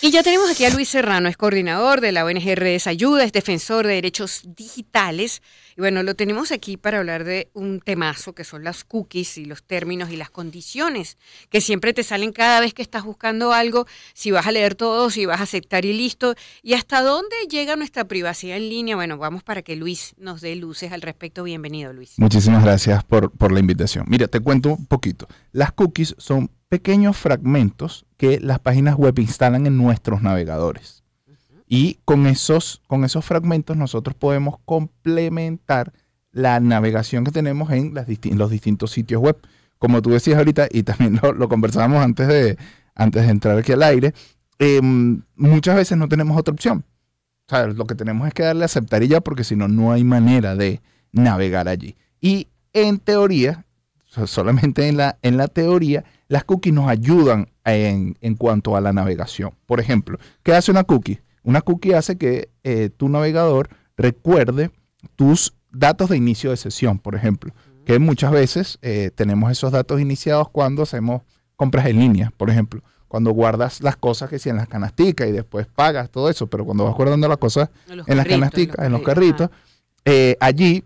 Y ya tenemos aquí a Luis Serrano, es coordinador de la ONG Redes Ayuda, es defensor de derechos digitales. Y bueno, lo tenemos aquí para hablar de un temazo que son las cookies y los términos y las condiciones que siempre te salen cada vez que estás buscando algo, si vas a leer todo, si vas a aceptar y listo. ¿Y hasta dónde llega nuestra privacidad en línea? Bueno, vamos para que Luis nos dé luces al respecto. Bienvenido, Luis. Muchísimas gracias por, por la invitación. Mira, te cuento un poquito. Las cookies son pequeños fragmentos que las páginas web instalan en nuestros navegadores. Y con esos, con esos fragmentos nosotros podemos complementar la navegación que tenemos en las los distintos sitios web. Como tú decías ahorita, y también lo, conversábamos antes de, antes de entrar aquí al aire, em, muchas veces no tenemos otra opción. O sea, lo que tenemos es que darle a aceptar y ya, porque si no, no hay manera de navegar allí. Y en teoría, solamente en la, en la teoría, las cookies nos ayudan en, cuanto a la navegación. Por ejemplo, ¿qué hace una cookie? Una cookie hace que eh, tu navegador recuerde tus datos de inicio de sesión, por ejemplo, que muchas veces eh, tenemos esos datos iniciados cuando hacemos compras en línea, por ejemplo, cuando guardas las cosas que si en las canasticas y después pagas todo eso, pero cuando vas guardando las cosas en, las canasticas, en los carritos, eh, allí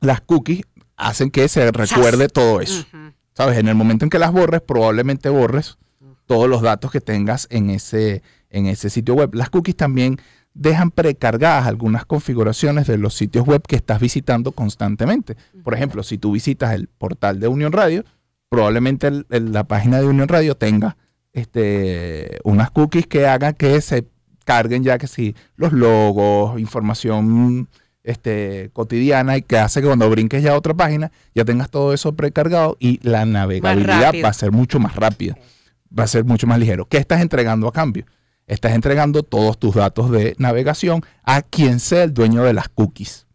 las cookies hacen que se recuerde todo eso. ¿Sabes? En el momento en que las borres, probablemente borres todos los datos que tengas en ese, en ese sitio web. Las cookies también dejan precargadas algunas configuraciones de los sitios web que estás visitando constantemente. Por ejemplo, si tú visitas el portal de Unión Radio, probablemente la página de Unión Radio tenga este, unas cookies que hagan que se carguen ya que si los logos, información este, cotidiana y que hace que cuando brinques ya a otra página ya tengas todo eso precargado y la navegabilidad va a ser mucho más rápida, va a ser mucho más ligero. ¿Qué estás entregando a cambio? Estás entregando todos tus datos de navegación a quien sea el dueño de las cookies.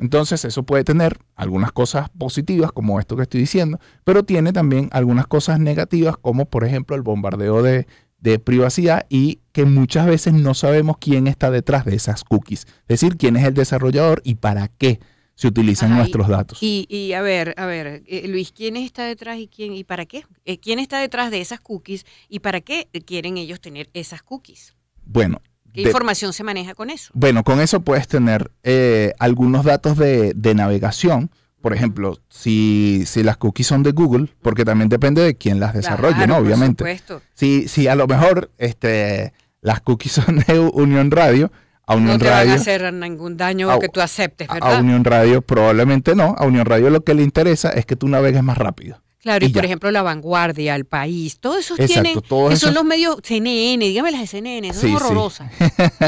Entonces eso puede tener algunas cosas positivas como esto que estoy diciendo, pero tiene también algunas cosas negativas como por ejemplo el bombardeo de de privacidad y que muchas veces no sabemos quién está detrás de esas cookies, es decir, quién es el desarrollador y para qué se utilizan nuestros datos. Y, a ver, a ver, eh, Luis, ¿quién está detrás y quién y para qué? Eh, ¿Quién está detrás de esas cookies y para qué quieren ellos tener esas cookies? Bueno. ¿Qué información se maneja con eso? Bueno, con eso puedes tener eh, algunos datos de, de navegación, por ejemplo, si, si, las cookies son de Google, porque también depende de quién las desarrolle, ¿no? Obviamente. Por supuesto. Si, a lo mejor este, las cookies son de Unión Radio, a Unión no te Van a hacer ningún daño a, que tú aceptes, ¿verdad? A Unión Radio probablemente no. A Unión Radio lo que le interesa es que tú navegues más rápido. Claro, y, por ejemplo La Vanguardia, El País, todos esos tienen, todos esos... son los medios CNN, dígame las de CNN, son horrorosas.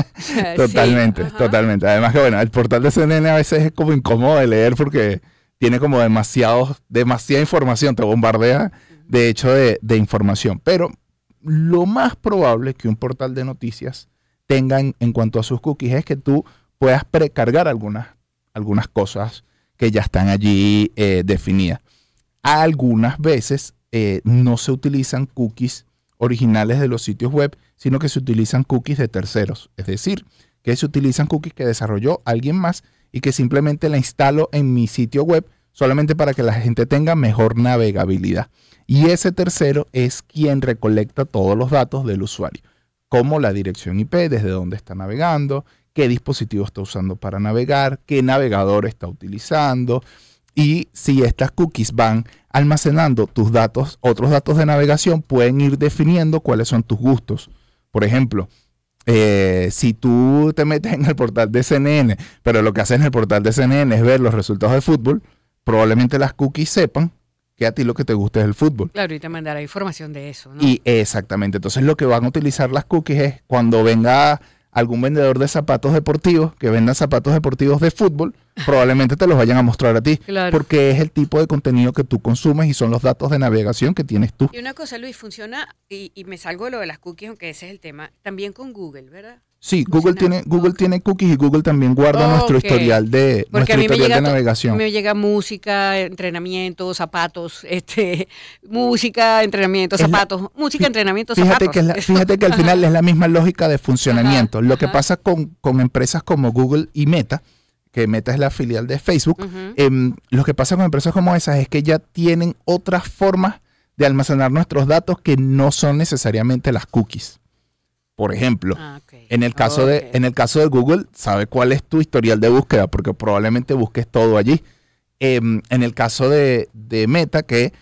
totalmente, totalmente. Además que bueno, el portal de CNN a veces es como incómodo de leer porque tiene como demasiado, demasiada información, te bombardea de hecho de, información. Pero lo más probable que un portal de noticias tenga en, cuanto a sus cookies es que tú puedas precargar algunas, algunas cosas que ya están allí eh, definidas. Algunas veces eh, no se utilizan cookies originales de los sitios web, sino que se utilizan cookies de terceros, es decir, que se utilizan cookies que desarrolló alguien más y que simplemente la instalo en mi sitio web solamente para que la gente tenga mejor navegabilidad. Y ese tercero es quien recolecta todos los datos del usuario, como la dirección IP, desde dónde está navegando, qué dispositivo está usando para navegar, qué navegador está utilizando y si estas cookies van almacenando tus datos, otros datos de navegación pueden ir definiendo cuáles son tus gustos. Por ejemplo, eh, si tú te metes en el portal de CNN, pero lo que haces en el portal de CNN es ver los resultados de fútbol, probablemente las cookies sepan que a ti lo que te gusta es el fútbol. Claro, y te mandará información de eso, Y exactamente. Entonces lo que van a utilizar las cookies es cuando venga algún vendedor de zapatos deportivos que venda zapatos deportivos de fútbol, probablemente te los vayan a mostrar a ti, porque es el tipo de contenido que tú consumes y son los datos de navegación que tienes tú. Y una cosa, Luis, funciona, y, y me salgo lo de las cookies, aunque ese es el tema, también con Google, ¿verdad? Sí, Google tiene, Google tiene cookies y Google también guarda nuestro historial de, a mí me llega, me llega música, entrenamiento, zapatos, este, música, entrenamiento, zapatos, música, entrenamiento, zapatos. Que fíjate que al final es la misma lógica de funcionamiento. Lo que pasa con, empresas como Google y Meta, que Meta es la filial de Facebook, em, lo que pasa con empresas como esas es que ya tienen otras formas de almacenar nuestros datos que no son necesariamente las cookies por ejemplo. Ah, en, el caso de, en el caso de Google, sabe cuál es tu historial de búsqueda, porque probablemente busques todo allí. Em, en el caso de, Meta, que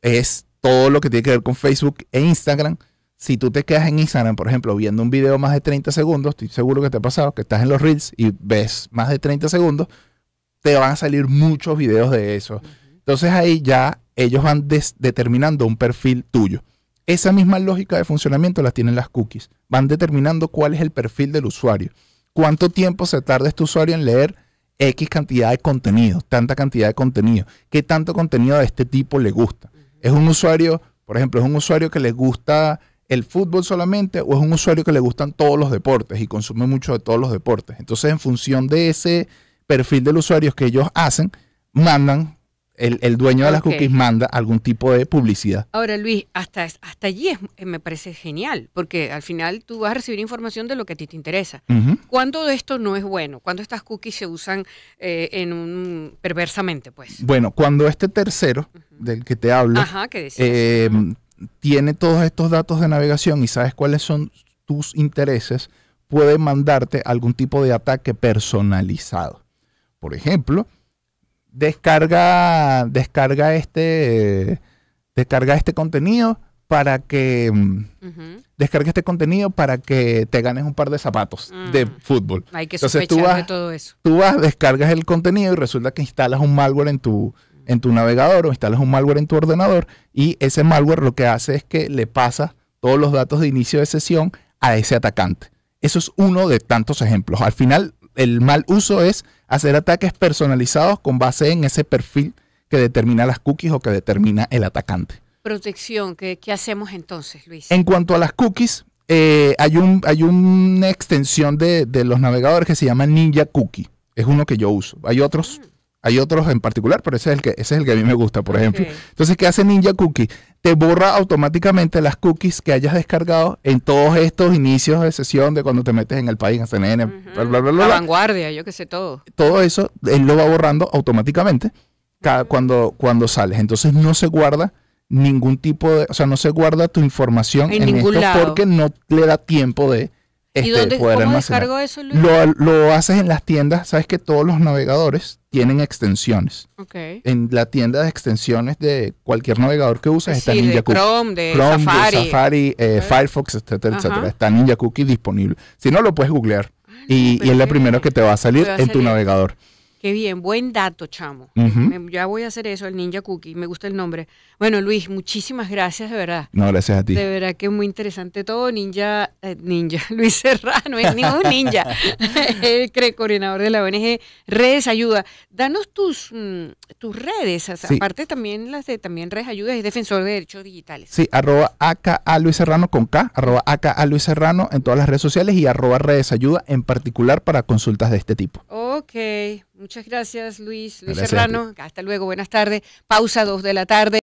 es todo lo que tiene que ver con Facebook e Instagram, si tú te quedas en Instagram, por ejemplo, viendo un video más de 30 segundos, estoy seguro que te ha pasado, que estás en los Reels y ves más de 30 segundos, te van a salir muchos videos de eso. Entonces ahí ya ellos van determinando un perfil tuyo. Esa misma lógica de funcionamiento la tienen las cookies. Van determinando cuál es el perfil del usuario. ¿Cuánto tiempo se tarda este usuario en leer X cantidad de contenido? Tanta cantidad de contenido. ¿Qué tanto contenido de este tipo le gusta? ¿Es un usuario, por ejemplo, es un usuario que le gusta el fútbol solamente o es un usuario que le gustan todos los deportes y consume mucho de todos los deportes? Entonces, en función de ese perfil del usuario que ellos hacen, mandan el, dueño de las cookies manda algún tipo de publicidad. Ahora, Luis, hasta, hasta allí eh, me parece genial, porque al final tú vas a recibir información de lo que a ti te interesa. ¿Cuándo esto no es bueno? ¿Cuándo estas cookies se usan eh, en perversamente, pues? Bueno, cuando este tercero del que te hablo em, tiene todos estos datos de navegación y sabes cuáles son tus intereses, puede mandarte algún tipo de ataque personalizado. Por ejemplo, descarga, descarga este, descarga este contenido para que este contenido para que te ganes un par de zapatos de mm. fútbol. Hay que Entonces de todo eso. Tú vas, descargas el contenido y resulta que instalas un malware en tu en tu navegador o instalas un malware en tu ordenador y ese malware lo que hace es que le pasa todos los datos de inicio de sesión a ese atacante. Eso es uno de tantos ejemplos. Al final el mal uso es hacer ataques personalizados con base en ese perfil que determina las cookies o que determina el atacante. Protección, ¿qué, hacemos entonces, Luis? En cuanto a las cookies, eh, hay, un, hay una extensión de, los navegadores que se llama Ninja Cookie. Es uno que yo uso. Hay otros mm. Hay otros en particular, pero ese es el que, ese es el que a mí me gusta, por ejemplo. Entonces, ¿qué hace Ninja Cookie? Te borra automáticamente las cookies que hayas descargado en todos estos inicios de sesión de cuando te metes en el país, en CNN, bla, bla, bla, La vanguardia, yo que sé, todo. Todo eso, él lo va borrando automáticamente cada, cuando, cuando sales. Entonces, no se guarda ningún tipo de, o sea, no se guarda tu información en, esto porque no le da tiempo de este, ¿Y dónde, poder ¿cómo eso, Lo, lo haces en las tiendas, sabes que todos los navegadores tienen extensiones. En la tienda de extensiones de cualquier navegador que uses pues está Ninja Cookie. Chrome, de Safari, eh, Firefox, etcétera, Está Ninja Cookie disponible. Si no, lo puedes googlear. Ah, y, es la primera que te va a salir en tu navegador. Qué bien, buen dato, chamo. Ya voy a hacer eso, el Ninja Cookie, me gusta el nombre. Bueno, Luis, muchísimas gracias, de verdad. No, gracias a ti. De verdad que es muy interesante todo. Ninja, eh, Ninja, Luis Serrano, es ningún ninja. el coordinador de la ONG Redes Ayuda. Danos tus, mm, tus redes, aparte también las de también Redes Ayuda, es defensor de derechos digitales. Sí, arroba acá a Luis Serrano con K, arroba acá a Luis Serrano en todas las redes sociales y arroba Redes Ayuda en particular para consultas de este tipo. Ok, muchas gracias Luis, Luis Serrano. Hasta luego, buenas tardes. Pausa 2 de la tarde.